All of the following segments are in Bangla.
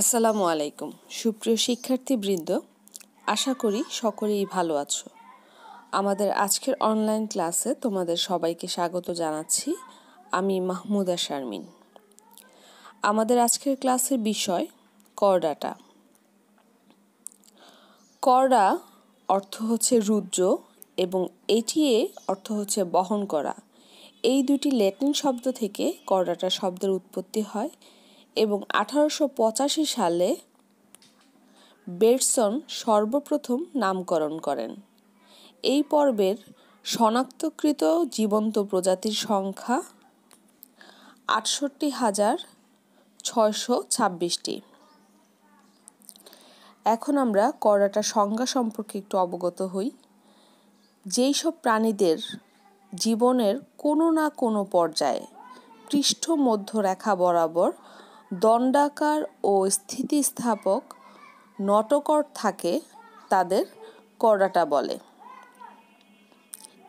আসসালামু আলাইকুম সুপ্রিয় শিক্ষার্থীবৃন্দ আশা করি সকলেই ভালো আছো আমাদের আজকের অনলাইন ক্লাসে তোমাদের সবাইকে স্বাগত জানাচ্ছি আমি মাহমুদা শারমিন আমাদের আজকের ক্লাসের বিষয় করডাটা করডা অর্থ হচ্ছে রুদ্র এবং এটিএ অর্থ হচ্ছে বহন করা এই দুটি ল্যাটিন শব্দ থেকে করডাটা শব্দের উৎপত্তি হয় এবং আঠারোশো সালে বেটসন সর্বপ্রথম নামকরণ করেন এই পর্বের শনাক্তকৃত জীবন্ত প্রজাতির সংখ্যা আটষট্টি হাজার ছয়শো ছাব্বিশটি এখন আমরা করাটা সংজ্ঞা সম্পর্কে একটু অবগত হই যেই সব প্রাণীদের জীবনের কোনো না কোনো পর্যায়ে পৃষ্ঠ মধ্যরেখা বরাবর দণ্ডাকার ও স্থিতিস্থাপক নটকর থাকে তাদের করাটা বলে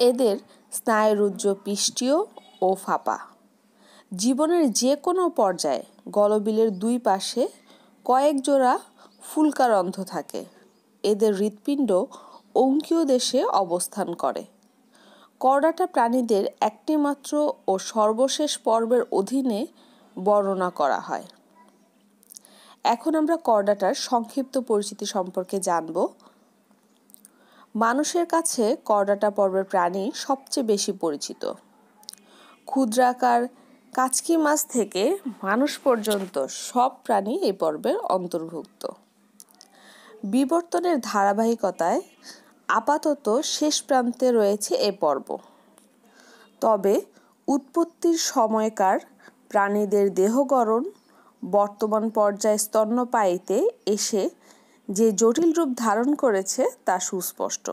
এদের স্নায়ুরুজ্জ পৃষ্টীয় ও ফাঁপা জীবনের যে কোনো পর্যায়ে গলবিলের দুই পাশে কয়েক জোড়া ফুলকার অন্ধ থাকে এদের হৃৎপিণ্ড অঙ্কীয় দেশে অবস্থান করে করডাটা প্রাণীদের একটিমাত্র ও সর্বশেষ পর্বের অধীনে বর্ণনা করা হয় এখন আমরা করডাটার সংক্ষিপ্ত পরিচিতি সম্পর্কে জানব মানুষের কাছে করডাটা পর্বের প্রাণী সবচেয়ে বেশি পরিচিত ক্ষুদ্রাকার কাচকি মাছ থেকে মানুষ পর্যন্ত সব প্রাণী এই পর্বের অন্তর্ভুক্ত বিবর্তনের ধারাবাহিকতায় আপাতত শেষ প্রান্তে রয়েছে এ পর্ব তবে উৎপত্তির সময়কার প্রাণীদের দেহকরণ বর্তমান পর্যায়ে স্তন্যপায়ীতে এসে যে জটিল রূপ ধারণ করেছে তা সুস্পষ্ট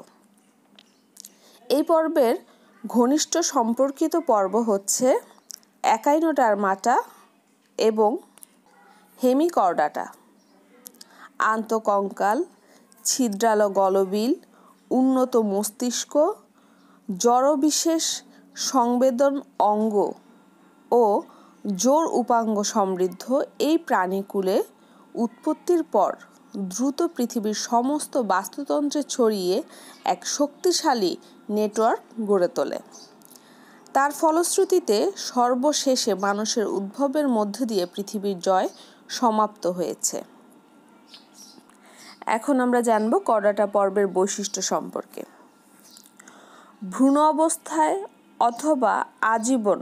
এই পর্বের ঘনিষ্ঠ সম্পর্কিত পর্ব হচ্ছে মাটা এবং হেমিকর্ডাটা আন্তকঙ্কাল ছিদ্রাল গলবিল উন্নত মস্তিষ্ক জড়বিশেষ সংবেদন অঙ্গ ও জোর উপাঙ্গ সমৃদ্ধ এই প্রাণীকুলে উৎপত্তির পর দ্রুত পৃথিবীর সমস্ত বাস্তুতন্ত্রে ছড়িয়ে এক শক্তিশালী নেটওয়ার্ক গড়ে তোলে তার ফলশ্রুতিতে সর্বশেষে মানুষের উদ্ভবের মধ্য দিয়ে পৃথিবীর জয় সমাপ্ত হয়েছে এখন আমরা জানব কডাটা পর্বের বৈশিষ্ট্য সম্পর্কে ভ্রূণ অবস্থায় অথবা আজীবন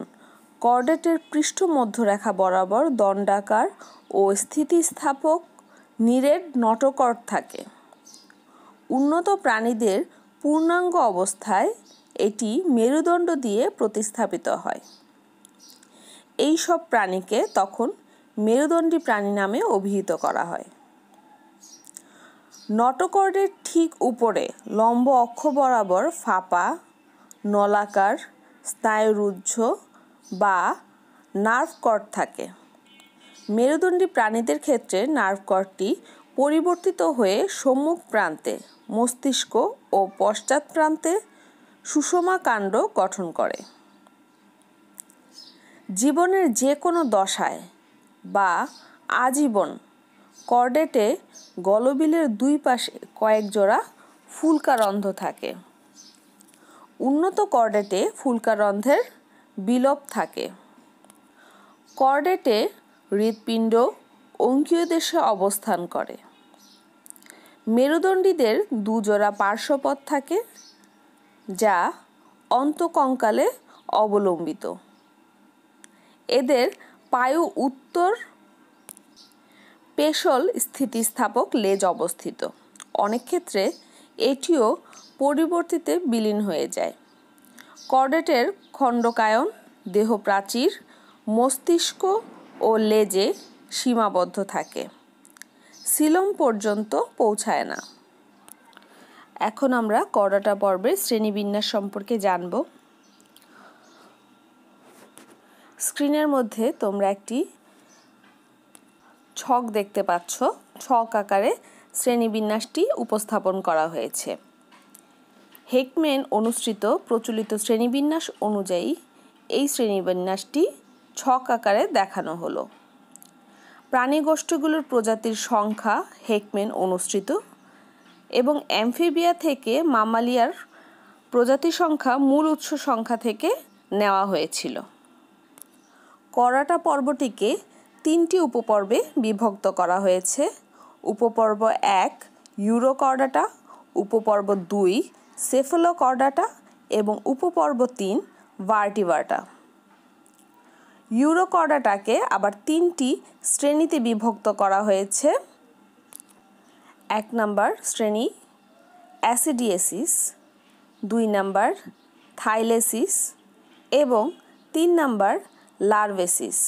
কর্ডেটের পৃষ্ঠমধ্যরেখা বরাবর দণ্ডাকার ও স্থিতিস্থাপক নিরেট নটকর থাকে উন্নত প্রাণীদের পূর্ণাঙ্গ অবস্থায় এটি মেরুদণ্ড দিয়ে প্রতিস্থাপিত হয় এই সব প্রাণীকে তখন মেরুদণ্ডী প্রাণী নামে অভিহিত করা হয় নটকর্ডের ঠিক উপরে লম্ব অক্ষ বরাবর ফাঁপা নলাকার স্নায়ুরুজ্জ বা নার্ভ কর্ড থাকে মেরুদণ্ডী প্রাণীদের ক্ষেত্রে নার্ভ কর্ডটি পরিবর্তিত হয়ে সম্মুখ প্রান্তে মস্তিষ্ক ও পশ্চাৎ প্রান্তে সুষমা কাণ্ড গঠন করে জীবনের যে কোনো দশায় বা আজীবন কর্ডেটে গলবিলের দুই পাশে কয়েক জোড়া ফুলকারন্ধ থাকে উন্নত কর্ডেটে ফুলকারন্ধের বিলোপ থাকে কর্ডেটে হৃৎপিণ্ড অঙ্কীয় দেশে অবস্থান করে মেরুদণ্ডীদের দুজোড়া পার্শ্বপথ থাকে যা অন্তকঙ্কালে অবলম্বিত এদের পায়ু উত্তর পেশল স্থিতিস্থাপক লেজ অবস্থিত অনেক ক্ষেত্রে এটিও পরিবর্তিতে বিলীন হয়ে যায় কর্ডেটের খণ্ডকায়ন দেহপ্রাচীর মস্তিষ্ক ও লেজে সীমাবদ্ধ থাকে সিলম পর্যন্ত পৌঁছায় না এখন আমরা করডাটা পর্বের শ্রেণীবিন্যাস সম্পর্কে জানব স্ক্রিনের মধ্যে তোমরা একটি ছক দেখতে পাচ্ছ ছক আকারে শ্রেণীবিন্যাসটি উপস্থাপন করা হয়েছে হেকম্যান অনুসৃত প্রচলিত শ্রেণীবিন্যাস অনুযায়ী এই শ্রেণীবিন্যাসটি ছক আকারে দেখানো হলো প্রাণীগোষ্ঠীগুলোর প্রজাতির সংখ্যা হেকম্যান অনুসৃত এবং অ্যামফিবিয়া থেকে মামালিয়ার প্রজাতি সংখ্যা মূল উৎস সংখ্যা থেকে নেওয়া হয়েছিল করাটা পর্বটিকে তিনটি উপপর্বে বিভক্ত করা হয়েছে উপপর্ব এক ইউরোকর্ডাটা উপপর্ব দুই সেফোলোকর্ডাটা এবং উপপর্ব তিন ভার্টিভার্টা ইউরোকর্ডাটাকে আবার তিনটি শ্রেণীতে বিভক্ত করা হয়েছে এক নম্বর শ্রেণী অ্যাসিডিয়েসিস দুই নম্বর থাইলেসিস এবং তিন নম্বর লার্ভেসিস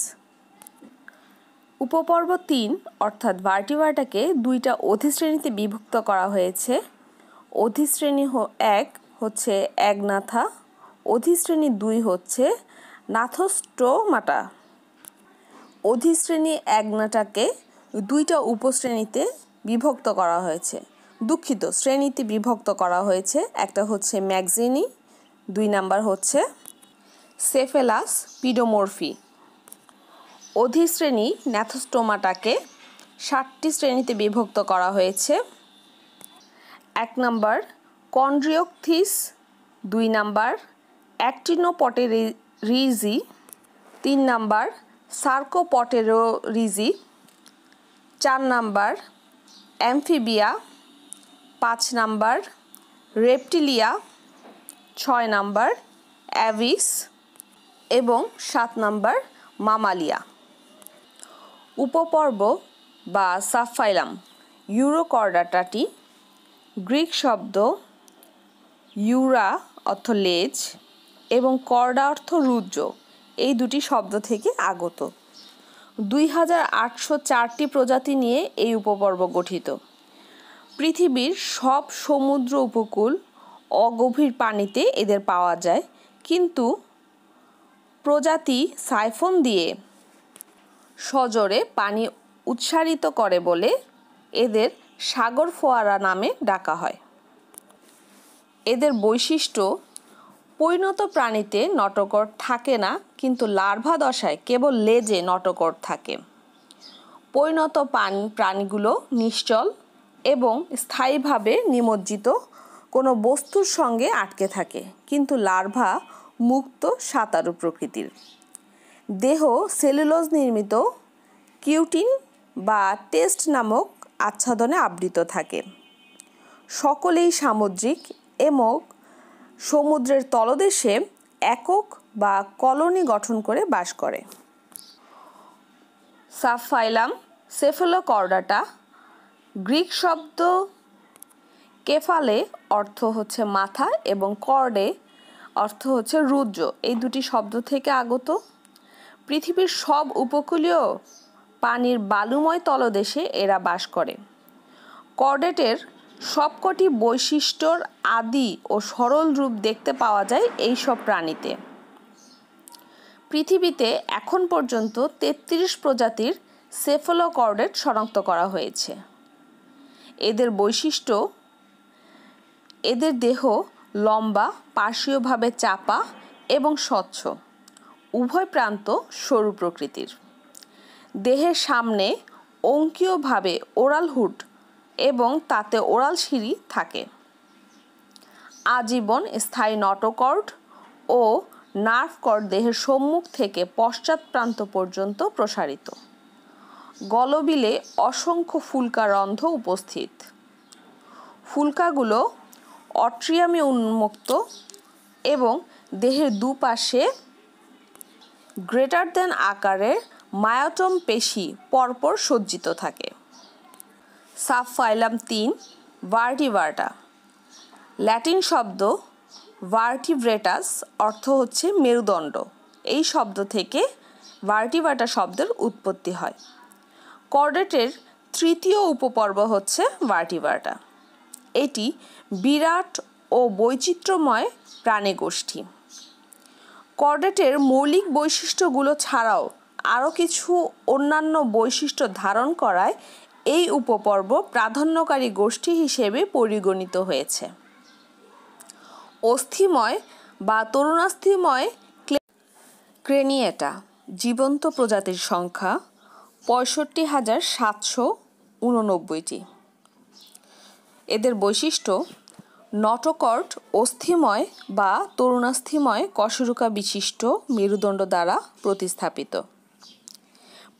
উপপর্ব তিন অর্থাৎ ভার্টিভার্টাকে দুইটা অধিশ্রেণীতে বিভক্ত করা হয়েছে অধিশ্রেণী এক হচ্ছে একনাথা অধিশ্রেণী দুই হচ্ছে নাথস্টোমাটা অধিশ্রেণী একনাটাকে দুইটা উপশ্রেণীতে বিভক্ত করা হয়েছে দুঃখিত শ্রেণীতে বিভক্ত করা হয়েছে একটা হচ্ছে ম্যাগজিনি দুই নাম্বার হচ্ছে সেফেলাস পিডোমরফি অধিশ্রেণী ন্যাথোস্টোমাটাকে ষাটটি শ্রেণীতে বিভক্ত করা হয়েছে এক নাম্বার কন্ড্রিওকথিস দুই নাম্বার অ্যাক্টিনোপটেরিজি তিন নাম্বার সার্কোপটেরোরিজি চার নাম্বার অ্যামফিবিয়া পাঁচ নাম্বার রেপটিলিয়া ছয় নাম্বার অ্যাভিস এবং সাত নাম্বার মামালিয়া উপপর্ব বা সাফাইলাম ইউরোকর্ডাটাটি গ্রিক শব্দ ইউরা অর্থ লেজ এবং কর্ডা অর্থ রুদ্র এই দুটি শব্দ থেকে আগত দুই হাজার আটশো চারটি প্রজাতি নিয়ে এই উপপর্ব গঠিত পৃথিবীর সব সমুদ্র উপকূল অগভীর পানিতে এদের পাওয়া যায় কিন্তু প্রজাতি সাইফোন দিয়ে সজোরে পানি উৎসারিত করে বলে এদের সাগর ফোয়ারা নামে ডাকা হয় এদের বৈশিষ্ট্য পরিণত প্রাণীতে নটকর থাকে না কিন্তু লার্ভা দশায় কেবল লেজে নটকর থাকে পরিণত প্রাণীগুলো নিশ্চল এবং স্থায়ীভাবে নিমজ্জিত কোনো বস্তুর সঙ্গে আটকে থাকে কিন্তু লার্ভা মুক্ত সাঁতারু প্রকৃতির দেহ সেলুলোজ নির্মিত কিউটিন বা টেস্ট নামক আচ্ছাদনে আবৃত থাকে সকলেই সামুদ্রিক এবং সমুদ্রের তলদেশে একক বা কলোনি গঠন করে বাস করে সাফাইলাম সেফেলোকর্ডাটা গ্রিক শব্দ কেফালে অর্থ হচ্ছে মাথা এবং কর্ডে অর্থ হচ্ছে রুদ্র এই দুটি শব্দ থেকে আগত পৃথিবীর সব উপকূলীয় পানির বালুময় তলদেশে এরা বাস করে কর্ডেটের সবকটি বৈশিষ্ট্যর আদি ও সরল রূপ দেখতে পাওয়া যায় এই সব প্রাণীতে পৃথিবীতে এখন পর্যন্ত ৩৩ প্রজাতির সেফলোকর্ডেট শনাক্ত করা হয়েছে এদের বৈশিষ্ট্য এদের দেহ লম্বা পার্শ্বীয়ভাবে চাপা এবং স্বচ্ছ উভয় প্রান্ত সরু প্রকৃতির দেহের সামনে অঙ্কীয়ভাবে ওরাল হুড এবং তাতে ওরাল সিঁড়ি থাকে আজীবন স্থায়ী নটকর্ড ও নার্ভ কর্ড দেহের সম্মুখ থেকে পশ্চাৎ প্রান্ত পর্যন্ত প্রসারিত গলবিলে অসংখ্য রন্ধ উপস্থিত ফুলকাগুলো অট্রিয়ামে উন্মুক্ত এবং দেহের দুপাশে গ্রেটার দেন আকারের মায়াটম পেশি পরপর সজ্জিত থাকে সাফ ফাইলাম তিন ভার্টিভার্টা ল্যাটিন শব্দ ভার্টিভ্রেটাস অর্থ হচ্ছে মেরুদণ্ড এই শব্দ থেকে ভার্টিভাটা শব্দের উৎপত্তি হয় কর্ডেটের তৃতীয় উপপর্ব হচ্ছে ভার্টিভার্টা এটি বিরাট ও বৈচিত্র্যময় প্রাণীগোষ্ঠী কর্ডেটের মৌলিক বৈশিষ্ট্যগুলো ছাড়াও আরও কিছু অন্যান্য বৈশিষ্ট্য ধারণ করায় এই উপপর্ব প্রাধান্যকারী গোষ্ঠী হিসেবে পরিগণিত হয়েছে অস্থিময় বা তরুণাস্থিময় ক্রেনিয়েটা জীবন্ত প্রজাতির সংখ্যা পঁয়ষট্টি হাজার সাতশো উননব্বইটি এদের বৈশিষ্ট্য নটকর্ট অস্থিময় বা তরুণাস্থিময় কশরুকা বিশিষ্ট মেরুদণ্ড দ্বারা প্রতিস্থাপিত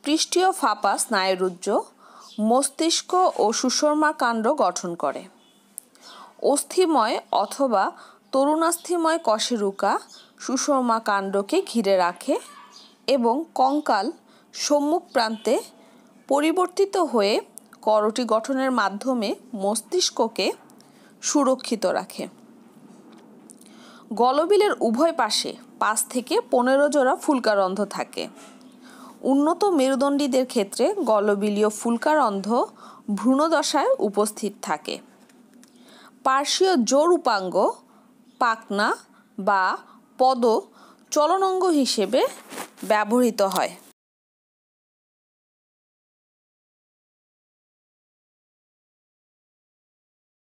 পৃষ্ঠীয় ফাঁপা স্নায়ুরুজ্জ মস্তিষ্ক ও সুষর্মা কাণ্ড গঠন করে অস্থিময় অথবা তরুণাস্থিময় কশেরুকা সুষমা কাণ্ডকে ঘিরে রাখে এবং কঙ্কাল সম্মুখ প্রান্তে পরিবর্তিত হয়ে করটি গঠনের মাধ্যমে মস্তিষ্ককে সুরক্ষিত রাখে গলবিলের উভয় পাশে পাঁচ থেকে পনেরো জোড়া ফুলকারন্ধ থাকে উন্নত মেরুদণ্ডীদের ক্ষেত্রে গলবিলীয় ফুলকার অন্ধ ভ্রূণদশায় উপস্থিত থাকে পার্শ্বীয় জোর উপাঙ্গ পাকনা বা পদ চলনঙ্গ হিসেবে ব্যবহৃত হয়